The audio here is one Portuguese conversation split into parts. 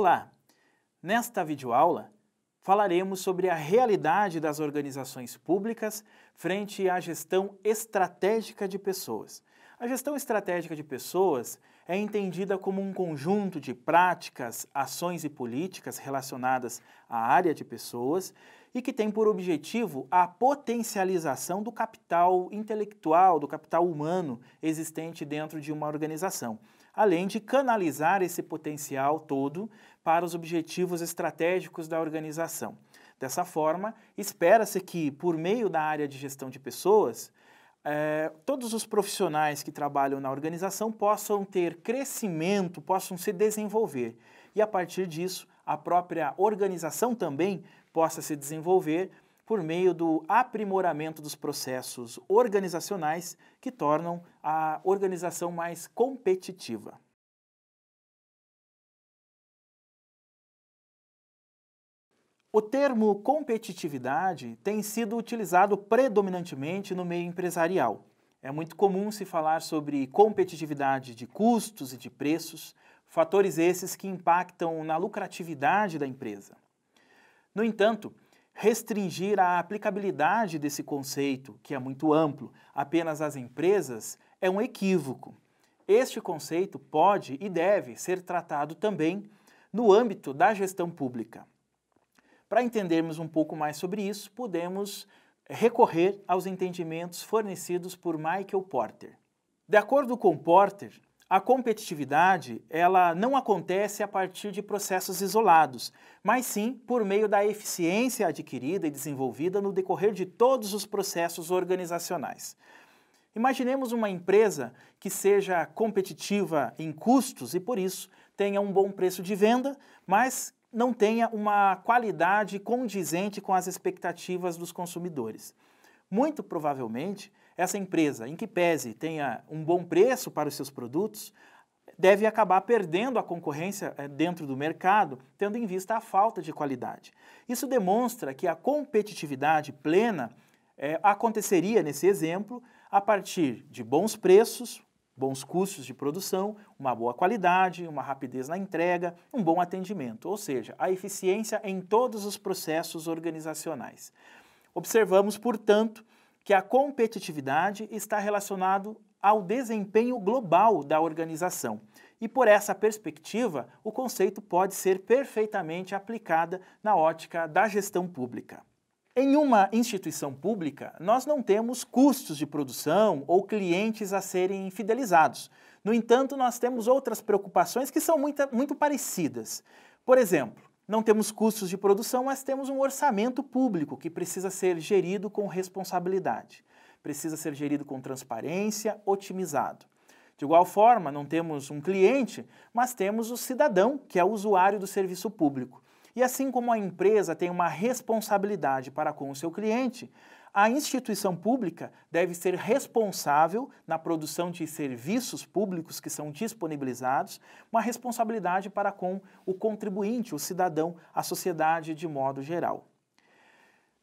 Olá! Nesta videoaula, falaremos sobre a realidade das organizações públicas frente à gestão estratégica de pessoas. A gestão estratégica de pessoas é entendida como um conjunto de práticas, ações e políticas relacionadas à área de pessoas e que tem por objetivo a potencialização do capital intelectual, do capital humano existente dentro de uma organização, além de canalizar esse potencial todo para os objetivos estratégicos da organização. Dessa forma, espera-se que, por meio da área de gestão de pessoas, eh, todos os profissionais que trabalham na organização possam ter crescimento, possam se desenvolver. E a partir disso, a própria organização também possa se desenvolver por meio do aprimoramento dos processos organizacionais que tornam a organização mais competitiva. O termo competitividade tem sido utilizado predominantemente no meio empresarial. É muito comum se falar sobre competitividade de custos e de preços, fatores esses que impactam na lucratividade da empresa. No entanto, restringir a aplicabilidade desse conceito, que é muito amplo, apenas às empresas, é um equívoco. Este conceito pode e deve ser tratado também no âmbito da gestão pública. Para entendermos um pouco mais sobre isso, podemos recorrer aos entendimentos fornecidos por Michael Porter. De acordo com Porter, a competitividade, ela não acontece a partir de processos isolados, mas sim por meio da eficiência adquirida e desenvolvida no decorrer de todos os processos organizacionais. Imaginemos uma empresa que seja competitiva em custos e, por isso, tenha um bom preço de venda, mas não tenha uma qualidade condizente com as expectativas dos consumidores. Muito provavelmente, essa empresa, em que pese tenha um bom preço para os seus produtos, deve acabar perdendo a concorrência eh, dentro do mercado, tendo em vista a falta de qualidade. Isso demonstra que a competitividade plena é, aconteceria, nesse exemplo, a partir de bons preços, bons custos de produção, uma boa qualidade, uma rapidez na entrega, um bom atendimento, ou seja, a eficiência em todos os processos organizacionais. Observamos, portanto, que a competitividade está relacionado ao desempenho global da organização. E por essa perspectiva, o conceito pode ser perfeitamente aplicado na ótica da gestão pública. Em uma instituição pública, nós não temos custos de produção ou clientes a serem fidelizados. No entanto, nós temos outras preocupações que são muito, muito parecidas. Por exemplo, não temos custos de produção, mas temos um orçamento público que precisa ser gerido com responsabilidade, precisa ser gerido com transparência, otimizado. De igual forma, não temos um cliente, mas temos o cidadão, que é o usuário do serviço público. E assim como a empresa tem uma responsabilidade para com o seu cliente, a instituição pública deve ser responsável na produção de serviços públicos que são disponibilizados, uma responsabilidade para com o contribuinte, o cidadão, a sociedade de modo geral.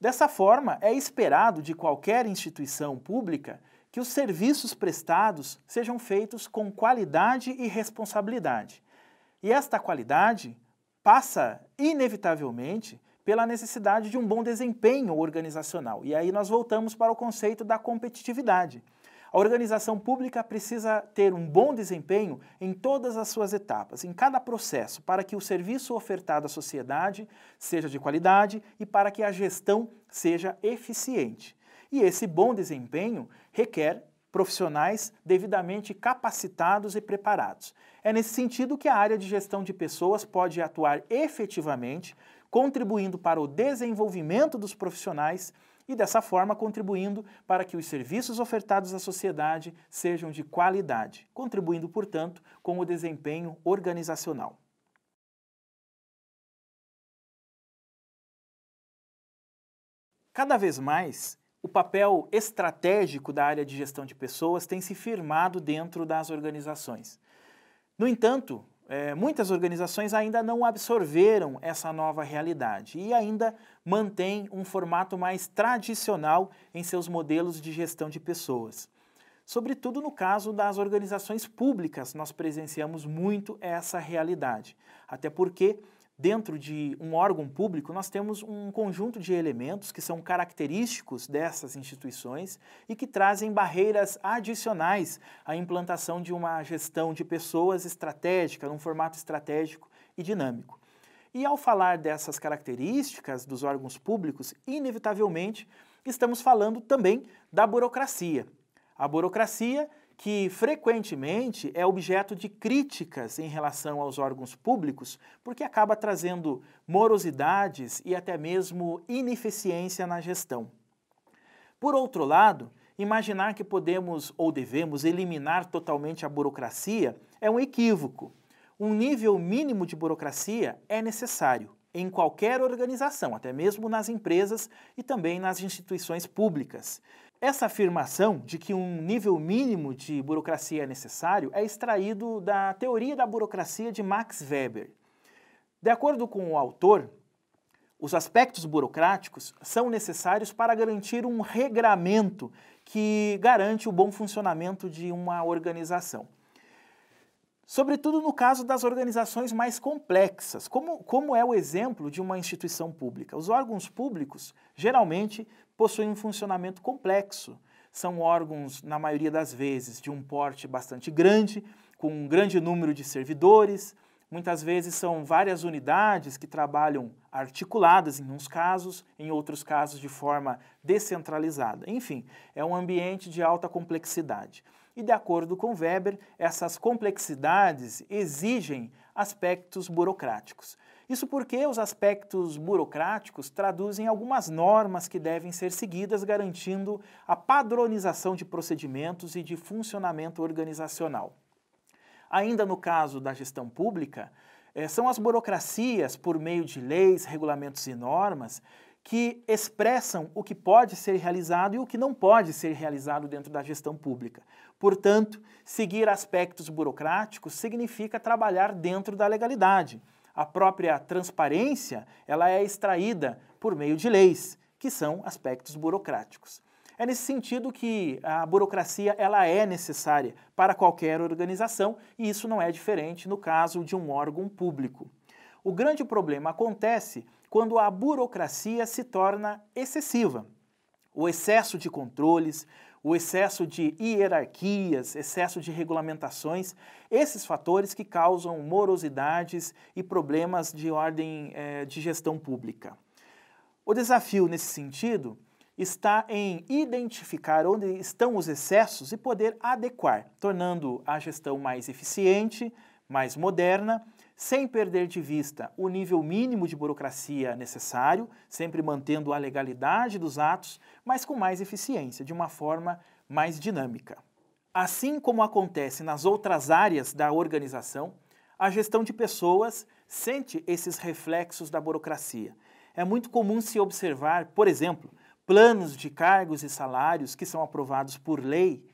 Dessa forma, é esperado de qualquer instituição pública que os serviços prestados sejam feitos com qualidade e responsabilidade. E esta qualidade passa, inevitavelmente, pela necessidade de um bom desempenho organizacional. E aí nós voltamos para o conceito da competitividade. A organização pública precisa ter um bom desempenho em todas as suas etapas, em cada processo, para que o serviço ofertado à sociedade seja de qualidade e para que a gestão seja eficiente. E esse bom desempenho requer profissionais devidamente capacitados e preparados. É nesse sentido que a área de gestão de pessoas pode atuar efetivamente, contribuindo para o desenvolvimento dos profissionais e, dessa forma, contribuindo para que os serviços ofertados à sociedade sejam de qualidade, contribuindo, portanto, com o desempenho organizacional. Cada vez mais, o papel estratégico da área de gestão de pessoas tem se firmado dentro das organizações. No entanto, é, muitas organizações ainda não absorveram essa nova realidade e ainda mantém um formato mais tradicional em seus modelos de gestão de pessoas. Sobretudo no caso das organizações públicas, nós presenciamos muito essa realidade. Até porque dentro de um órgão público, nós temos um conjunto de elementos que são característicos dessas instituições e que trazem barreiras adicionais à implantação de uma gestão de pessoas estratégica, num formato estratégico e dinâmico. E ao falar dessas características dos órgãos públicos, inevitavelmente estamos falando também da burocracia. A burocracia que frequentemente é objeto de críticas em relação aos órgãos públicos, porque acaba trazendo morosidades e até mesmo ineficiência na gestão. Por outro lado, imaginar que podemos ou devemos eliminar totalmente a burocracia é um equívoco. Um nível mínimo de burocracia é necessário em qualquer organização, até mesmo nas empresas e também nas instituições públicas. Essa afirmação de que um nível mínimo de burocracia é necessário é extraído da teoria da burocracia de Max Weber. De acordo com o autor, os aspectos burocráticos são necessários para garantir um regramento que garante o bom funcionamento de uma organização sobretudo no caso das organizações mais complexas, como, como é o exemplo de uma instituição pública. Os órgãos públicos geralmente possuem um funcionamento complexo, são órgãos, na maioria das vezes, de um porte bastante grande, com um grande número de servidores. Muitas vezes são várias unidades que trabalham articuladas, em uns casos, em outros casos de forma descentralizada. Enfim, é um ambiente de alta complexidade e, de acordo com Weber, essas complexidades exigem aspectos burocráticos. Isso porque os aspectos burocráticos traduzem algumas normas que devem ser seguidas, garantindo a padronização de procedimentos e de funcionamento organizacional. Ainda no caso da gestão pública, eh, são as burocracias, por meio de leis, regulamentos e normas, que expressam o que pode ser realizado e o que não pode ser realizado dentro da gestão pública. Portanto, seguir aspectos burocráticos significa trabalhar dentro da legalidade. A própria transparência, ela é extraída por meio de leis, que são aspectos burocráticos. É nesse sentido que a burocracia ela é necessária para qualquer organização e isso não é diferente no caso de um órgão público. O grande problema acontece quando a burocracia se torna excessiva. O excesso de controles, o excesso de hierarquias, excesso de regulamentações, esses fatores que causam morosidades e problemas de ordem eh, de gestão pública. O desafio nesse sentido está em identificar onde estão os excessos e poder adequar, tornando a gestão mais eficiente, mais moderna sem perder de vista o nível mínimo de burocracia necessário, sempre mantendo a legalidade dos atos, mas com mais eficiência, de uma forma mais dinâmica. Assim como acontece nas outras áreas da organização, a gestão de pessoas sente esses reflexos da burocracia. É muito comum se observar, por exemplo, planos de cargos e salários que são aprovados por lei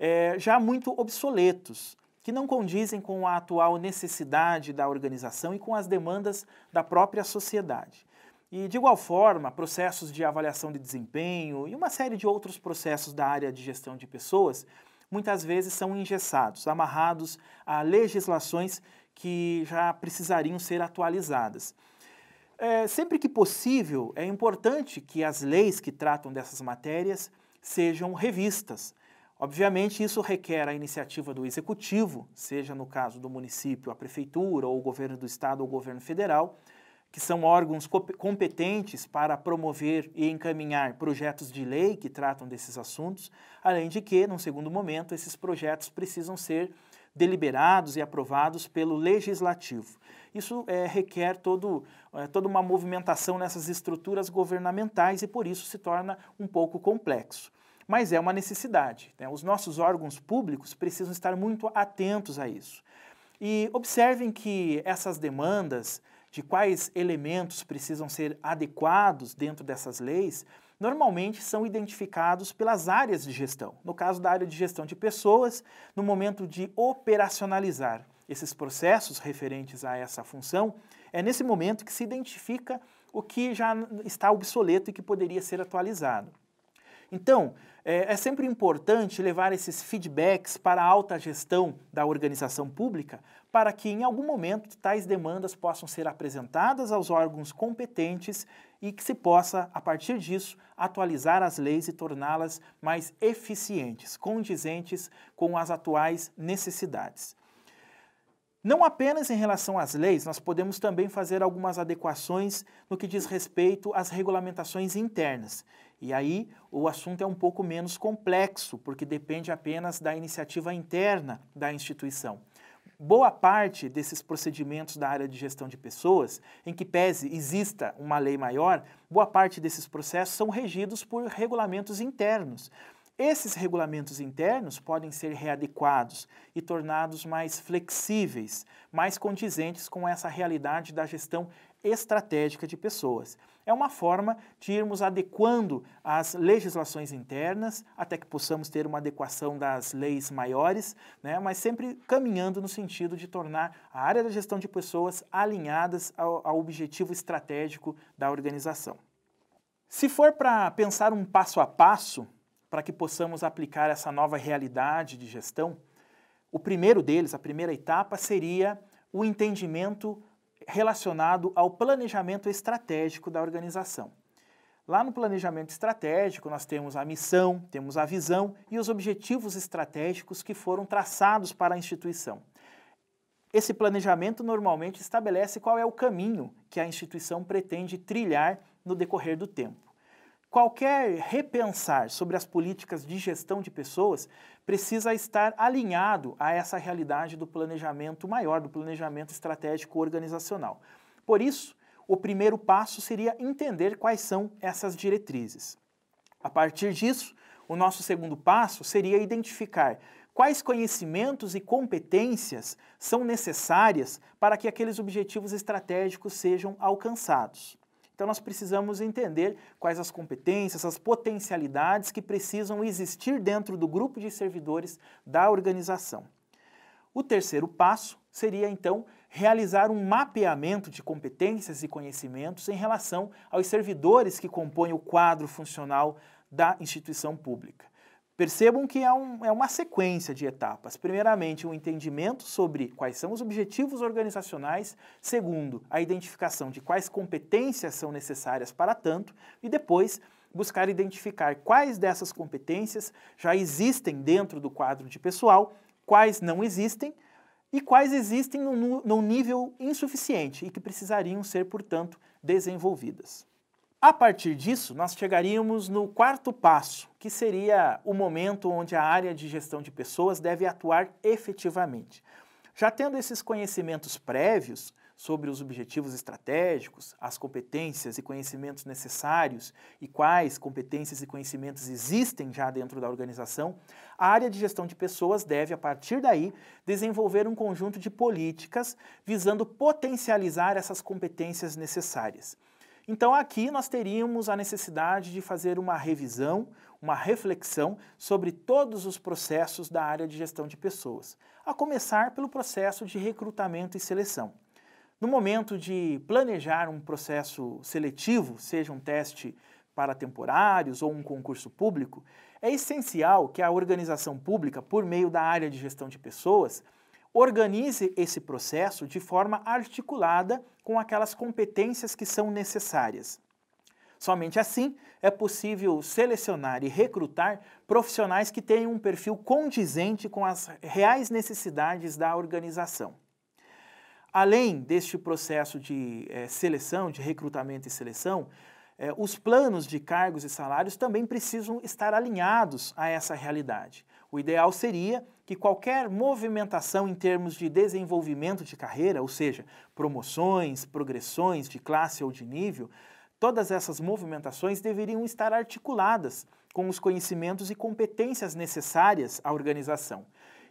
é, já muito obsoletos, que não condizem com a atual necessidade da organização e com as demandas da própria sociedade. E, de igual forma, processos de avaliação de desempenho e uma série de outros processos da área de gestão de pessoas muitas vezes são engessados, amarrados a legislações que já precisariam ser atualizadas. É, sempre que possível, é importante que as leis que tratam dessas matérias sejam revistas Obviamente, isso requer a iniciativa do executivo, seja no caso do município, a prefeitura, ou o governo do estado ou o governo federal, que são órgãos competentes para promover e encaminhar projetos de lei que tratam desses assuntos, além de que, num segundo momento, esses projetos precisam ser deliberados e aprovados pelo legislativo. Isso é, requer todo, é, toda uma movimentação nessas estruturas governamentais e, por isso, se torna um pouco complexo mas é uma necessidade. Né? Os nossos órgãos públicos precisam estar muito atentos a isso. E observem que essas demandas de quais elementos precisam ser adequados dentro dessas leis, normalmente são identificados pelas áreas de gestão. No caso da área de gestão de pessoas, no momento de operacionalizar esses processos referentes a essa função, é nesse momento que se identifica o que já está obsoleto e que poderia ser atualizado. Então, é, é, sempre importante levar esses feedbacks para a alta gestão da organização pública, para que em algum momento tais demandas possam ser apresentadas aos órgãos competentes e que se possa, a partir disso, atualizar as leis e torná-las mais eficientes, condizentes com as atuais necessidades. Não apenas em relação às leis, nós podemos também fazer algumas adequações no que diz respeito às regulamentações internas. E aí o assunto é um pouco menos complexo, porque depende apenas da iniciativa interna da instituição. Boa parte desses procedimentos da área de gestão de pessoas, em que pese exista uma lei maior, boa parte desses processos são regidos por regulamentos internos. Esses regulamentos internos podem ser readequados e tornados mais flexíveis, mais condizentes com essa realidade da gestão estratégica de pessoas é uma forma de irmos adequando as legislações internas até que possamos ter uma adequação das leis maiores, né, mas sempre caminhando no sentido de tornar a área da gestão de pessoas alinhadas ao, ao objetivo estratégico da organização. Se for para pensar um passo a passo para que possamos aplicar essa nova realidade de gestão, o primeiro deles, a primeira etapa, seria o entendimento relacionado ao planejamento estratégico da organização. Lá no planejamento estratégico, nós temos a missão, temos a visão e os objetivos estratégicos que foram traçados para a instituição. Esse planejamento normalmente estabelece qual é o caminho que a instituição pretende trilhar no decorrer do tempo. Qualquer repensar sobre as políticas de gestão de pessoas precisa estar alinhado a essa realidade do planejamento maior, do planejamento estratégico organizacional. Por isso, o primeiro passo seria entender quais são essas diretrizes. A partir disso, o nosso segundo passo seria identificar quais conhecimentos e competências são necessárias para que aqueles objetivos estratégicos sejam alcançados. Então nós precisamos entender quais as competências, as potencialidades que precisam existir dentro do grupo de servidores da organização. O terceiro passo seria então realizar um mapeamento de competências e conhecimentos em relação aos servidores que compõem o quadro funcional da instituição pública. Percebam que é, um, é uma sequência de etapas. Primeiramente, o um entendimento sobre quais são os objetivos organizacionais. Segundo, a identificação de quais competências são necessárias para tanto. E depois, buscar identificar quais dessas competências já existem dentro do quadro de pessoal, quais não existem e quais existem num nível insuficiente e que precisariam ser, portanto, desenvolvidas. A partir disso, nós chegaríamos no quarto passo, que seria o momento onde a área de gestão de pessoas deve atuar efetivamente. Já tendo esses conhecimentos prévios sobre os objetivos estratégicos, as competências e conhecimentos necessários e quais competências e conhecimentos existem já dentro da organização, a área de gestão de pessoas deve, a partir daí, desenvolver um conjunto de políticas visando potencializar essas competências necessárias. Então aqui nós teríamos a necessidade de fazer uma revisão, uma reflexão sobre todos os processos da área de gestão de pessoas, a começar pelo processo de recrutamento e seleção. No momento de planejar um processo seletivo, seja um teste para temporários ou um concurso público, é essencial que a organização pública, por meio da área de gestão de pessoas, Organize esse processo de forma articulada com aquelas competências que são necessárias. Somente assim é possível selecionar e recrutar profissionais que tenham um perfil condizente com as reais necessidades da organização. Além deste processo de é, seleção, de recrutamento e seleção, é, os planos de cargos e salários também precisam estar alinhados a essa realidade. O ideal seria que qualquer movimentação em termos de desenvolvimento de carreira, ou seja, promoções, progressões de classe ou de nível, todas essas movimentações deveriam estar articuladas com os conhecimentos e competências necessárias à organização.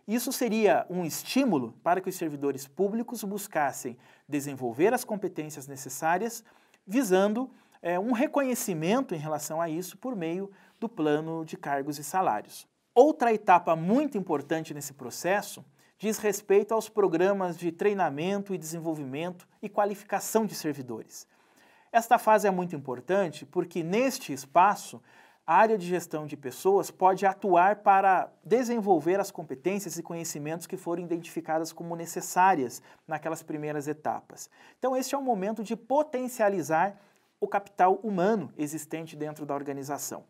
Isso seria um estímulo para que os servidores públicos buscassem desenvolver as competências necessárias, visando é, um reconhecimento em relação a isso por meio do plano de cargos e salários. Outra etapa muito importante nesse processo diz respeito aos programas de treinamento e desenvolvimento e qualificação de servidores. Esta fase é muito importante porque, neste espaço, a área de gestão de pessoas pode atuar para desenvolver as competências e conhecimentos que foram identificadas como necessárias naquelas primeiras etapas. Então, este é o momento de potencializar o capital humano existente dentro da organização.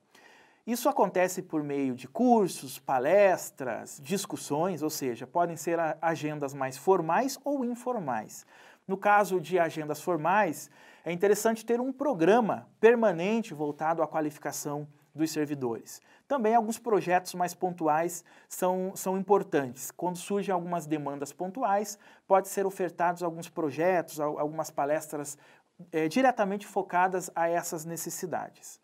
Isso acontece por meio de cursos, palestras, discussões, ou seja, podem ser agendas mais formais ou informais. No caso de agendas formais, é interessante ter um programa permanente voltado à qualificação dos servidores. Também alguns projetos mais pontuais são, são importantes. Quando surgem algumas demandas pontuais, pode ser ofertados alguns projetos, algumas palestras é, diretamente focadas a essas necessidades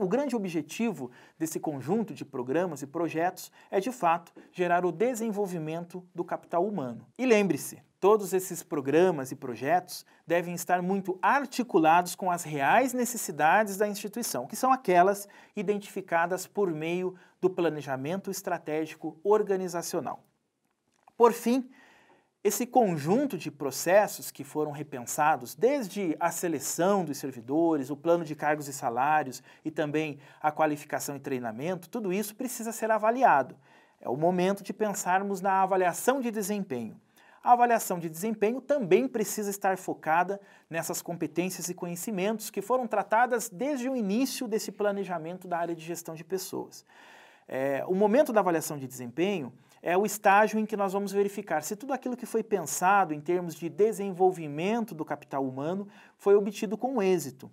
o grande objetivo desse conjunto de programas e projetos é, de fato, gerar o desenvolvimento do capital humano. E lembre-se, todos esses programas e projetos devem estar muito articulados com as reais necessidades da instituição, que são aquelas identificadas por meio do planejamento estratégico organizacional. Por fim, esse conjunto de processos que foram repensados, desde a seleção dos servidores, o plano de cargos e salários e também a qualificação e treinamento, tudo isso precisa ser avaliado. É o momento de pensarmos na avaliação de desempenho. A avaliação de desempenho também precisa estar focada nessas competências e conhecimentos que foram tratadas desde o início desse planejamento da área de gestão de pessoas. É, o momento da avaliação de desempenho é o estágio em que nós vamos verificar se tudo aquilo que foi pensado em termos de desenvolvimento do capital humano foi obtido com êxito.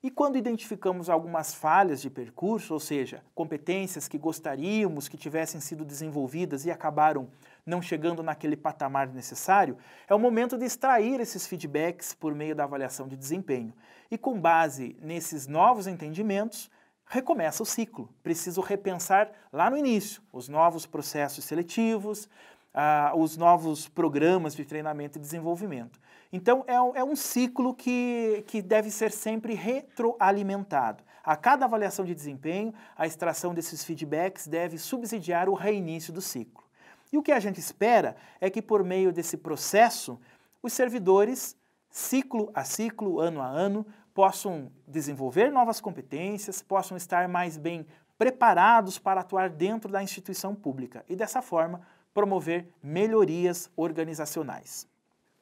E quando identificamos algumas falhas de percurso, ou seja, competências que gostaríamos que tivessem sido desenvolvidas e acabaram não chegando naquele patamar necessário, é o momento de extrair esses feedbacks por meio da avaliação de desempenho. E com base nesses novos entendimentos, recomeça o ciclo. Preciso repensar lá no início os novos processos seletivos, ah, os novos programas de treinamento e desenvolvimento. Então, é, é um ciclo que, que deve ser sempre retroalimentado. A cada avaliação de desempenho, a extração desses feedbacks deve subsidiar o reinício do ciclo. E o que a gente espera é que, por meio desse processo, os servidores, ciclo a ciclo, ano a ano, possam desenvolver novas competências, possam estar mais bem preparados para atuar dentro da instituição pública e, dessa forma, promover melhorias organizacionais.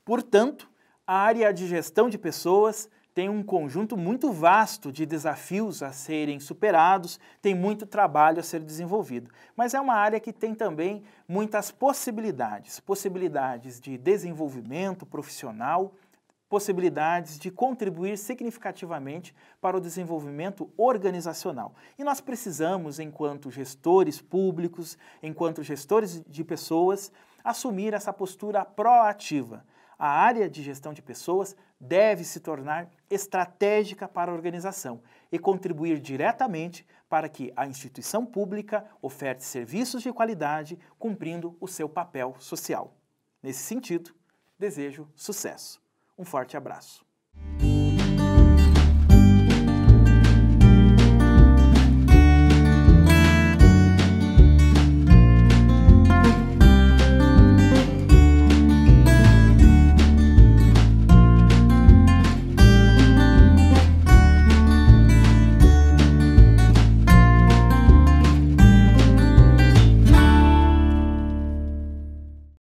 Portanto, a área de gestão de pessoas tem um conjunto muito vasto de desafios a serem superados, tem muito trabalho a ser desenvolvido. Mas é uma área que tem também muitas possibilidades possibilidades de desenvolvimento profissional, possibilidades de contribuir significativamente para o desenvolvimento organizacional. E nós precisamos, enquanto gestores públicos, enquanto gestores de pessoas, assumir essa postura proativa. A área de gestão de pessoas deve se tornar estratégica para a organização e contribuir diretamente para que a instituição pública oferte serviços de qualidade cumprindo o seu papel social. Nesse sentido, desejo sucesso. Um forte abraço.